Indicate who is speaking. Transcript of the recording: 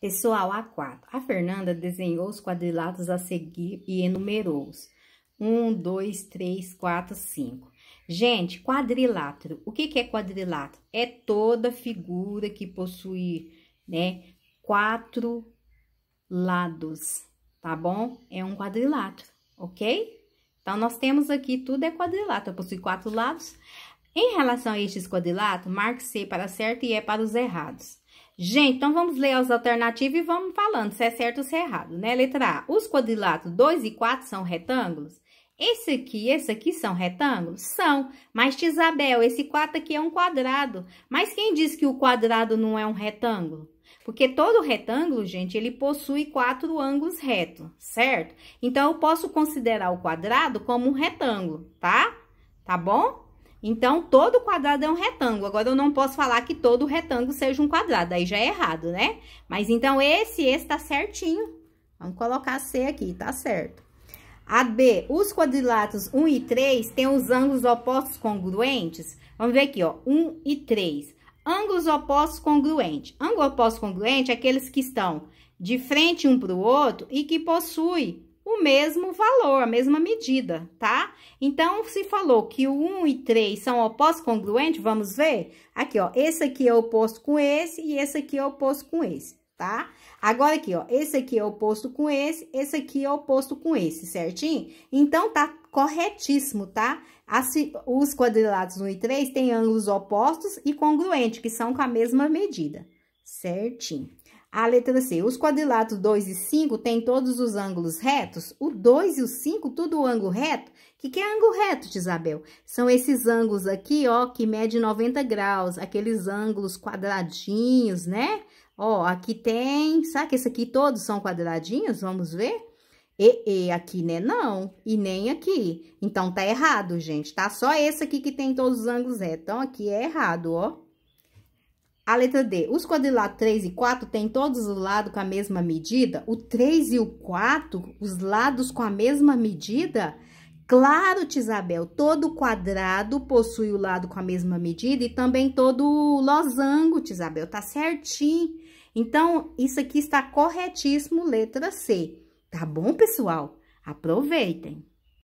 Speaker 1: Pessoal, A4. A Fernanda desenhou os quadrilatos a seguir e enumerou-os. Um, dois, três, quatro, cinco. Gente, quadrilátero. O que, que é quadrilátero? É toda figura que possui, né, quatro lados, tá bom? É um quadrilátero, ok? Então, nós temos aqui, tudo é quadrilátero, possui quatro lados. Em relação a estes quadrilátero, marque C para certo e E para os errados. Gente, então vamos ler as alternativas e vamos falando se é certo ou se é errado, né? Letra A. Os quadrilatos 2 e 4 são retângulos? Esse aqui e esse aqui são retângulos? São. Mas, tia Isabel, esse 4 aqui é um quadrado. Mas quem diz que o quadrado não é um retângulo? Porque todo retângulo, gente, ele possui quatro ângulos retos, certo? Então, eu posso considerar o quadrado como um retângulo, tá? Tá bom? Então, todo quadrado é um retângulo. Agora, eu não posso falar que todo retângulo seja um quadrado, aí já é errado, né? Mas, então, esse, esse tá certinho. Vamos colocar C aqui, tá certo. A B, os quadriláteros 1 e 3 têm os ângulos opostos congruentes. Vamos ver aqui, ó, 1 e 3. Ângulos opostos congruentes. Ângulo oposto congruente é aqueles que estão de frente um para o outro e que possui o mesmo valor, a mesma medida, tá? Então, se falou que o 1 e 3 são opostos congruentes, vamos ver? Aqui, ó, esse aqui é oposto com esse e esse aqui é oposto com esse, tá? Agora aqui, ó, esse aqui é oposto com esse, esse aqui é oposto com esse, certinho? Então, tá corretíssimo, tá? As, os quadrilados 1 e 3 têm ângulos opostos e congruentes, que são com a mesma medida, certinho. A letra C, os quadriláteros 2 e 5 têm todos os ângulos retos? O 2 e o 5, tudo ângulo reto? O que, que é ângulo reto, Isabel? São esses ângulos aqui, ó, que medem 90 graus, aqueles ângulos quadradinhos, né? Ó, aqui tem, sabe que esse aqui todos são quadradinhos? Vamos ver? E, e aqui, né? Não, e nem aqui. Então, tá errado, gente, tá? Só esse aqui que tem todos os ângulos retos. Então, aqui é errado, ó. A letra D. Os quadriláteros 3 e 4 têm todos os lados com a mesma medida? O 3 e o 4, os lados com a mesma medida? Claro, Tisabel, todo quadrado possui o lado com a mesma medida e também todo losango, Tisabel, tá certinho. Então, isso aqui está corretíssimo, letra C. Tá bom, pessoal? Aproveitem!